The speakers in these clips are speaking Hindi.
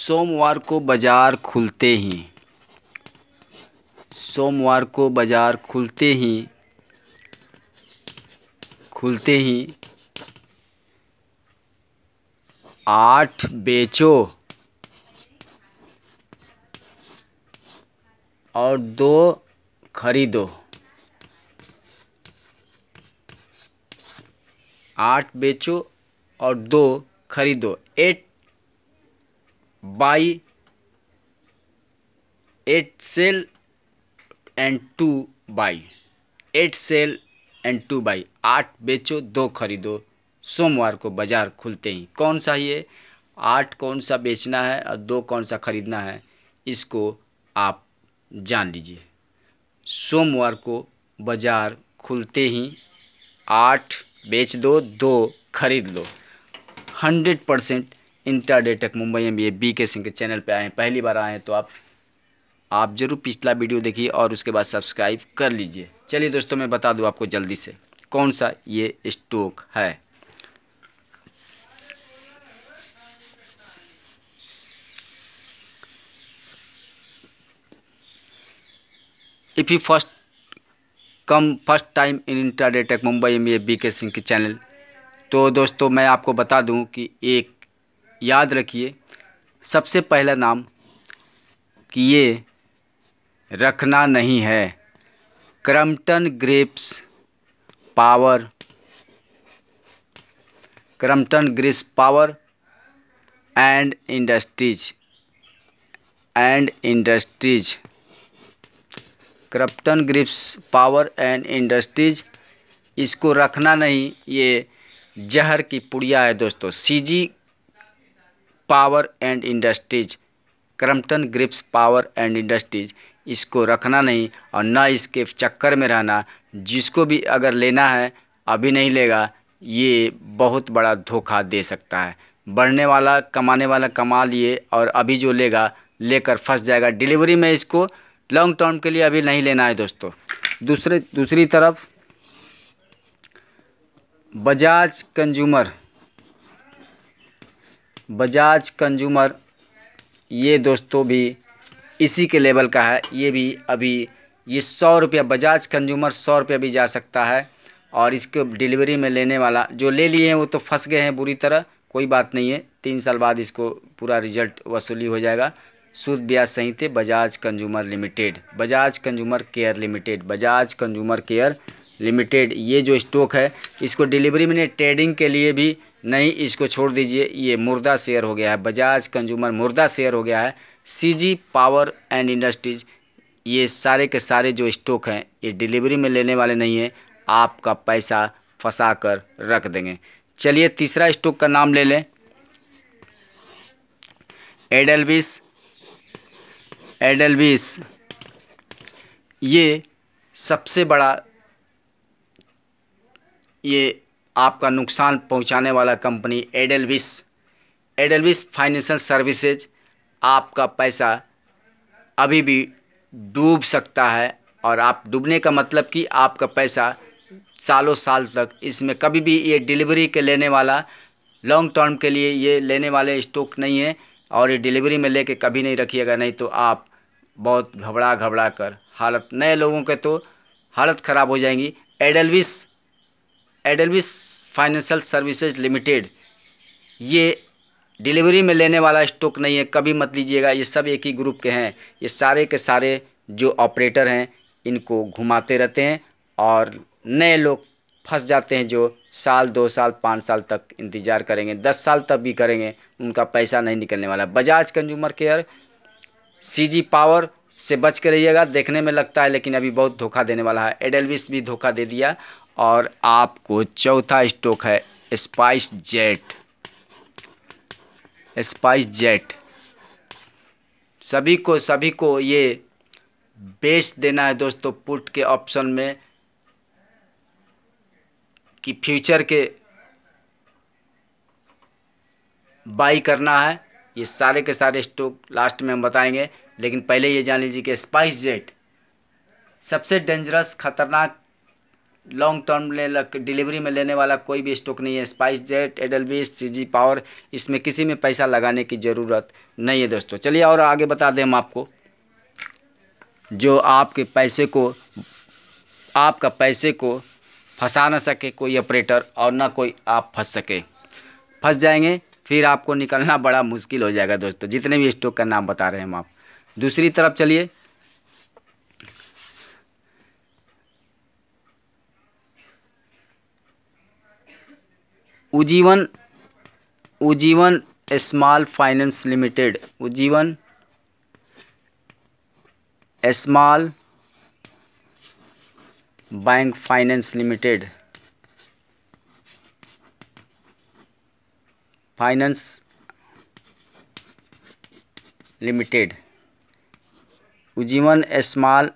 सोमवार को बाज़ार खुलते ही सोमवार को बाज़ार खुलते ही खुलते ही आठ बेचो और दो खरीदो आठ बेचो और दो खरीदो eight by eight cell and two buy eight sell and two buy आठ बेचो दो खरीदो सोमवार को बाज़ार खुलते ही कौन सा ये आठ कौन सा बेचना है और दो कौन सा खरीदना है इसको आप जान लीजिए सोमवार को बाज़ार खुलते ही आठ बेच दो दो खरीद लो hundred percent inter tech Mumbai M B B K Singh के चैनल पे आए हैं पहली बार आए हैं तो आप आप जरूर पिछला वीडियो देखिए और उसके बाद सब्सक्राइब कर लीजिए चलिए दोस्तों मैं बता दूँ आपको जल्दी से कौन सा ये स्टॉक है if you first come first time in इंटरडेटक मुंबई में बी के सिंह के चैनल तो दोस्तों मैं आपको बता दूं कि एक याद रखिए सबसे पहला नाम कि ये रखना नहीं है Crompton Greaves power Crompton Greaves power and industries and industries Crompton Greaves power and industries इसको रखना नहीं ये जहर की पुड़िया है दोस्तों CG power and industries Crompton Greaves power and industries इसको रखना नहीं और ना इसके चक्कर में रहना जिसको भी अगर लेना है अभी नहीं लेगा ये बहुत बड़ा धोखा दे सकता है बढ़ने वाला कमाने वाला कमा लिए और अभी जो लेगा लेकर फंस जाएगा डिलीवरी में इसको लॉन्ग टर्म के लिए अभी नहीं लेना है दोस्तों दूसरे दूसरी तरफ बजाज कंज्यूमर बजाज कंज्यूमर ये दोस्तों भी इसी के लेवल का है ये भी अभी ये सौ रुपया बजाज कंज्यूमर सौ रुपया भी जा सकता है और इसको डिलीवरी में लेने वाला जो ले लिए हैं वो तो फंस गए हैं बुरी तरह कोई बात नहीं है तीन साल बाद इसको पूरा रिजल्ट वसूली हो जाएगा सूद ब्याज सही थे Bajaj consumer limited Bajaj consumer care limited Bajaj consumer care limited ये जो स्टॉक है इसको डिलीवरी में ट्रेडिंग के लिए भी नहीं इसको छोड़ दीजिए ये मुर्दा शेयर हो गया है बजाज कंज्यूमर मुर्दा शेयर हो गया है सीजी पावर एंड इंडस्ट्रीज़ ये सारे के सारे जो स्टॉक हैं ये डिलीवरी में लेने वाले नहीं हैं आपका पैसा फंसा कर रख देंगे चलिए तीसरा स्टॉक का नाम ले लें एडलविस एडलविस ये सबसे बड़ा ये आपका नुकसान पहुंचाने वाला company Edelweiss Edelweiss financial services आपका पैसा अभी भी डूब सकता है और आप डूबने का मतलब कि आपका पैसा सालों साल तक इसमें कभी भी ये डिलीवरी के लेने वाला लॉन्ग टर्म के लिए ये लेने वाले स्टॉक नहीं है और ये डिलीवरी में लेके कभी नहीं रखिएगा नहीं तो आप बहुत घबरा घबरा कर हालत नए लोगों के तो हालत ख़राब हो जाएंगी Edelweiss Edelweiss financial services limited ये डिलीवरी में लेने वाला स्टॉक नहीं है कभी मत लीजिएगा ये सब एक ही ग्रुप के हैं ये सारे के सारे जो ऑपरेटर हैं इनको घुमाते रहते हैं और नए लोग फंस जाते हैं जो साल दो साल पाँच साल तक इंतज़ार करेंगे दस साल तक भी करेंगे उनका पैसा नहीं निकलने वाला Bajaj consumer care CG power से बच के रहिएगा देखने में लगता है लेकिन अभी बहुत धोखा देने वाला है एडलविस भी धोखा दे दिया और आपको चौथा स्टॉक है स्पाइस जेट स्पाइस जेट सभी को सभी को ये बेच देना है दोस्तों पुट के ऑप्शन में कि फ्यूचर के बाई करना है ये सारे के सारे स्टॉक लास्ट में हम बताएंगे लेकिन पहले ये जान लीजिए कि स्पाइस जेट सबसे डेंजरस खतरनाक लॉन्ग टर्म ले डिलीवरी में लेने वाला कोई भी स्टॉक नहीं है SpiceJet Edelweiss C power इसमें किसी में पैसा लगाने की ज़रूरत नहीं है दोस्तों चलिए और आगे बता दें हम आपको जो आपके पैसे को आपका पैसे को फंसा ना सके कोई ऑपरेटर और ना कोई आप फंस सके फंस जाएंगे फिर आपको निकलना बड़ा मुश्किल हो जाएगा दोस्तों जितने भी स्टॉक का नाम बता रहे हैं हम आप दूसरी तरफ चलिए Ujjivan Ujjivan small finance limited Ujjivan small bank finance limited finance limited Ujjivan small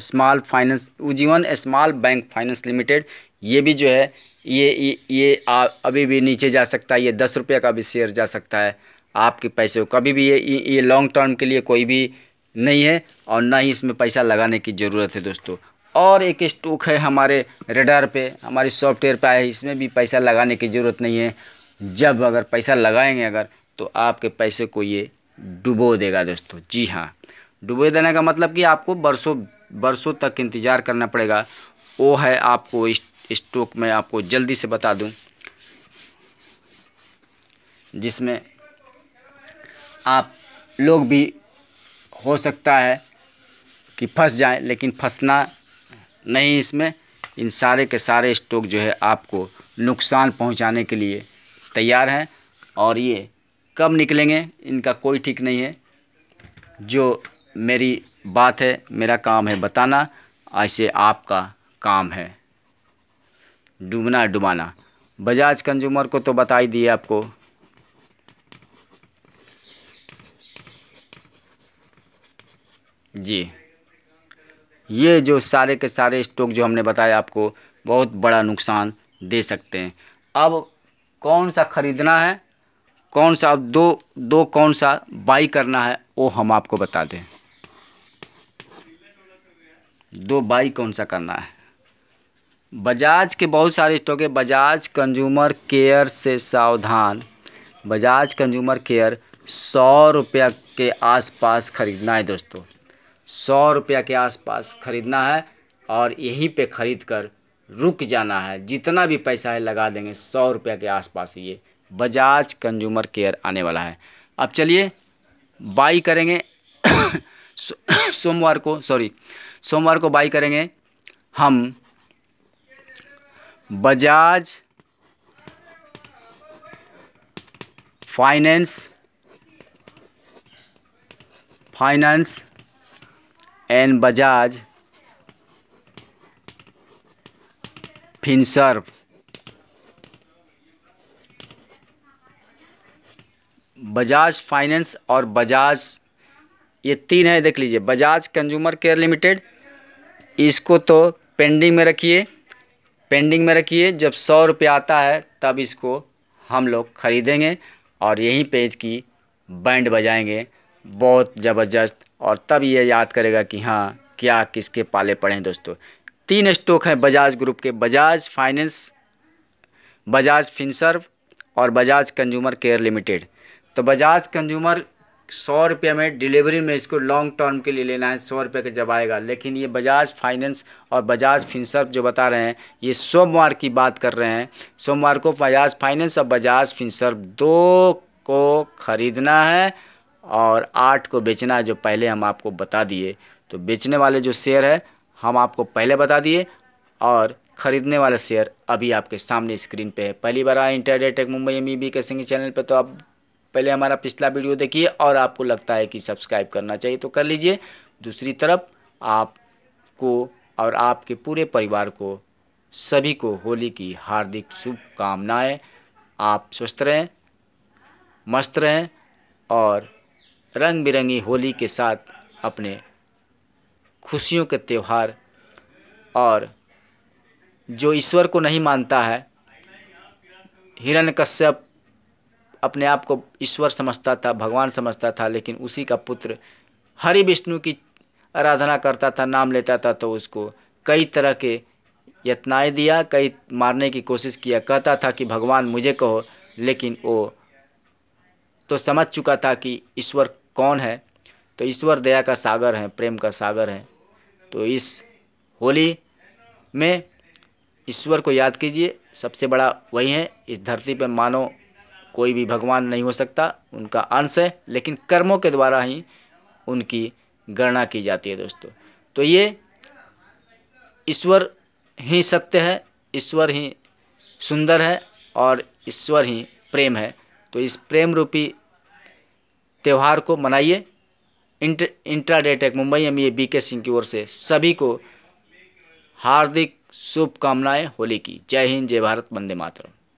small finance Ujjivan small bank finance limited ये भी जो है ये ये, आ, अभी भी नीचे जा सकता है ये दस रुपये का भी शेयर जा सकता है आपके पैसे को कभी भी ये ये लॉन्ग टर्म के लिए कोई भी नहीं है और ना ही इसमें पैसा लगाने की ज़रूरत है दोस्तों और एक स्टॉक है हमारे रेडार पे हमारी सॉफ्टवेयर पे आए इसमें भी पैसा लगाने की ज़रूरत नहीं है जब अगर पैसा लगाएंगे अगर तो आपके पैसे को ये डुबो देगा दोस्तों जी हाँ डुबो देने का मतलब कि आपको बरसों बरसों तक इंतज़ार करना पड़ेगा वो है आपको स्टॉक में आपको जल्दी से बता दूं जिसमें आप लोग भी हो सकता है कि फंस जाए लेकिन फंसना नहीं इसमें इन सारे के सारे स्टॉक जो है आपको नुकसान पहुंचाने के लिए तैयार हैं और ये कब निकलेंगे इनका कोई ठीक नहीं है जो मेरी बात है मेरा काम है बताना ऐसे आपका काम है डूबना डुबाना बजाज कंज्यूमर को तो बता ही दिए आपको जी ये जो सारे के सारे स्टॉक जो हमने बताया आपको बहुत बड़ा नुकसान दे सकते हैं अब कौन सा ख़रीदना है कौन सा दो दो कौन सा बाई करना है वो हम आपको बता दें दो बाई कौन सा करना है बजाज के बहुत सारे स्टॉक है बजाज कंज्यूमर केयर से सावधान बजाज कंज्यूमर केयर सौ रुपया के आसपास ख़रीदना है दोस्तों सौ रुपया के आसपास ख़रीदना है और यहीं पे ख़रीद कर रुक जाना है जितना भी पैसा है लगा देंगे सौ रुपया के आसपास ये बजाज कंज्यूमर केयर आने वाला है अब चलिए बाई करेंगे सोमवार को सॉरी सोमवार को बाई करेंगे हम Bajaj finance finance and Bajaj Finserv Bajaj finance और बजाज ये तीन है देख लीजिए बजाज कंज्यूमर केयर लिमिटेड इसको तो पेंडिंग में रखिए पेंडिंग में रखिए जब सौ रुपया आता है तब इसको हम लोग ख़रीदेंगे और यहीं पेज की बैंड बजाएंगे बहुत ज़बरदस्त और तब ये याद करेगा कि हाँ क्या किसके पाले पड़े हैं दोस्तों तीन स्टॉक हैं बजाज ग्रुप के बजाज फाइनेंस बजाज फिनसर्व और बजाज कंज्यूमर केयर लिमिटेड तो बजाज कंज्यूमर सौ रुपये में डिलीवरी में इसको लॉन्ग टर्म के लिए लेना है सौ रुपये का जब आएगा लेकिन ये बजाज फाइनेंस और बजाज फिनसर्व जो बता रहे हैं ये सोमवार की बात कर रहे हैं सोमवार को बजाज फाइनेंस और बजाज फिनसर्व दो को ख़रीदना है और आठ को बेचना है जो पहले हम आपको बता दिए तो बेचने वाले जो शेयर है हम आपको पहले बता दिए और खरीदने वाला शेयर अभी आपके सामने स्क्रीन पे है पहली बार आए इंटरडेटेक मुंबई एम के सिंह चैनल पे तो आप पहले हमारा पिछला वीडियो देखिए और आपको लगता है कि सब्सक्राइब करना चाहिए तो कर लीजिए दूसरी तरफ आपको और आपके पूरे परिवार को सभी को होली की हार्दिक शुभकामनाएँ आप स्वस्थ रहें मस्त रहें और रंग बिरंगी होली के साथ अपने खुशियों के त्यौहार और जो ईश्वर को नहीं मानता है हिरण कश्यप अपने आप को ईश्वर समझता था भगवान समझता था लेकिन उसी का पुत्र हरि विष्णु की आराधना करता था नाम लेता था तो उसको कई तरह के यत्नाएँ दिया कई मारने की कोशिश किया कहता था कि भगवान मुझे कहो लेकिन वो तो समझ चुका था कि ईश्वर कौन है तो ईश्वर दया का सागर है प्रेम का सागर है तो इस होली में ईश्वर को याद कीजिए सबसे बड़ा वही है इस धरती पर मानव कोई भी भगवान नहीं हो सकता उनका अंश है लेकिन कर्मों के द्वारा ही उनकी गणना की जाती है दोस्तों तो ये ईश्वर ही सत्य है ईश्वर ही सुंदर है और ईश्वर ही प्रेम है तो इस प्रेम रूपी त्यौहार को मनाइए इंट intraday tech Mumbai M A B K Singh की ओर से सभी को हार्दिक शुभकामनाएं होली की जय हिंद जय भारत वंदे मातरम